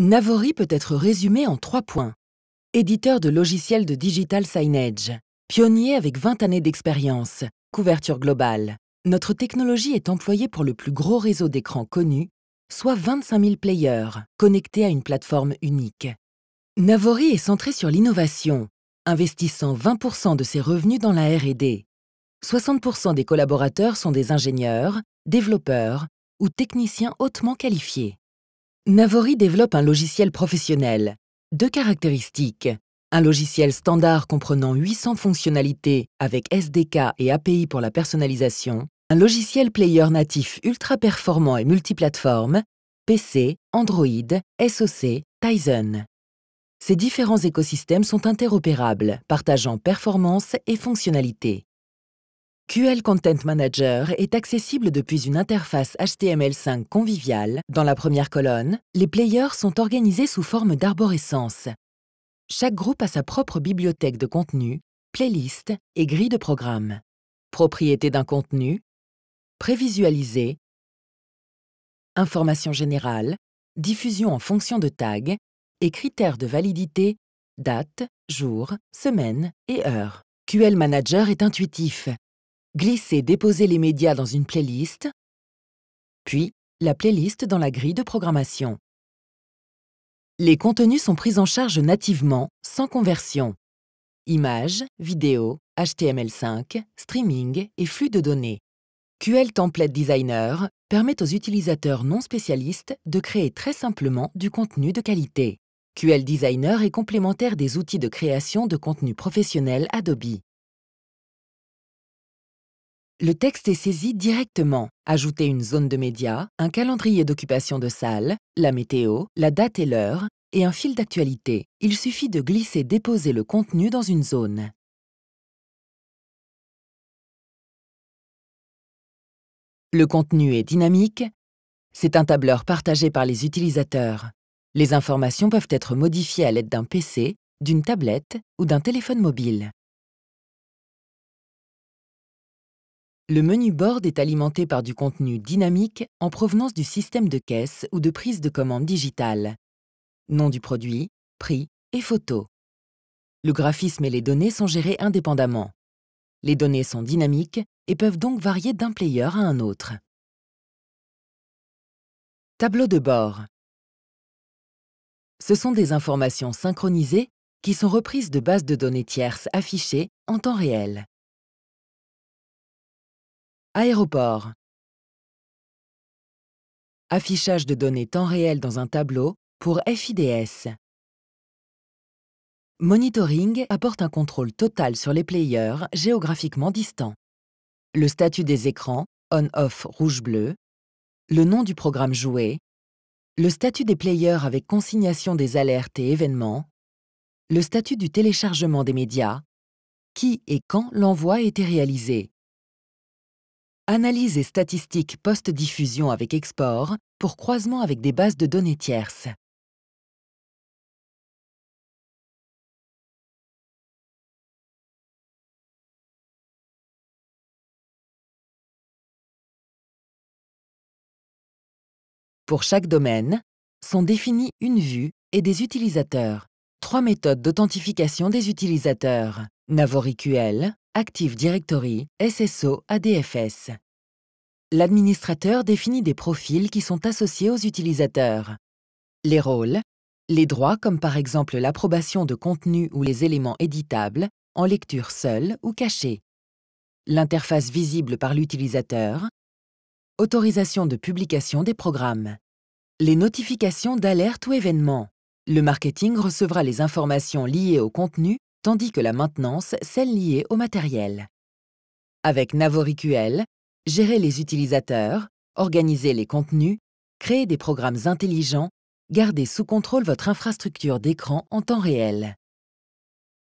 Navori peut être résumé en trois points. Éditeur de logiciels de digital signage, pionnier avec 20 années d'expérience, couverture globale. Notre technologie est employée pour le plus gros réseau d'écrans connu, soit 25 000 players connectés à une plateforme unique. Navori est centré sur l'innovation, investissant 20% de ses revenus dans la RD. 60% des collaborateurs sont des ingénieurs, développeurs ou techniciens hautement qualifiés. Navori développe un logiciel professionnel. Deux caractéristiques. Un logiciel standard comprenant 800 fonctionnalités avec SDK et API pour la personnalisation. Un logiciel player natif ultra performant et multiplateforme. PC, Android, SoC, Tizen. Ces différents écosystèmes sont interopérables, partageant performance et fonctionnalités. QL Content Manager est accessible depuis une interface HTML5 conviviale. Dans la première colonne, les players sont organisés sous forme d'arborescence. Chaque groupe a sa propre bibliothèque de contenu, playlist et grille de programme. Propriété d'un contenu, prévisualiser, information générale, diffusion en fonction de tags et critères de validité, date, jour, semaine et heure. QL Manager est intuitif glissez Déposer les médias dans une playlist, puis la playlist dans la grille de programmation. Les contenus sont pris en charge nativement, sans conversion. Images, vidéos, HTML5, streaming et flux de données. QL Template Designer permet aux utilisateurs non spécialistes de créer très simplement du contenu de qualité. QL Designer est complémentaire des outils de création de contenu professionnel Adobe. Le texte est saisi directement. Ajoutez une zone de médias, un calendrier d'occupation de salle, la météo, la date et l'heure, et un fil d'actualité. Il suffit de glisser-déposer le contenu dans une zone. Le contenu est dynamique. C'est un tableur partagé par les utilisateurs. Les informations peuvent être modifiées à l'aide d'un PC, d'une tablette ou d'un téléphone mobile. Le menu board est alimenté par du contenu dynamique en provenance du système de caisse ou de prise de commande digitale. Nom du produit, prix et photo. Le graphisme et les données sont gérés indépendamment. Les données sont dynamiques et peuvent donc varier d'un player à un autre. Tableau de bord. Ce sont des informations synchronisées qui sont reprises de bases de données tierces affichées en temps réel. Aéroport. Affichage de données temps réel dans un tableau pour FIDS. Monitoring apporte un contrôle total sur les players géographiquement distants. Le statut des écrans, on-off rouge-bleu, le nom du programme joué, le statut des players avec consignation des alertes et événements, le statut du téléchargement des médias, qui et quand l'envoi a été réalisé, Analyse et statistiques post-diffusion avec export pour croisement avec des bases de données tierces. Pour chaque domaine, sont définies une vue et des utilisateurs. Trois méthodes d'authentification des utilisateurs, Navoriql, Active Directory, SSO, ADFS. L'administrateur définit des profils qui sont associés aux utilisateurs. Les rôles, les droits comme par exemple l'approbation de contenu ou les éléments éditables, en lecture seule ou cachée. L'interface visible par l'utilisateur. Autorisation de publication des programmes. Les notifications d'alerte ou événements. Le marketing recevra les informations liées au contenu tandis que la maintenance, celle liée au matériel. Avec Navoriql, gérer les utilisateurs, organiser les contenus, créer des programmes intelligents, garder sous contrôle votre infrastructure d'écran en temps réel.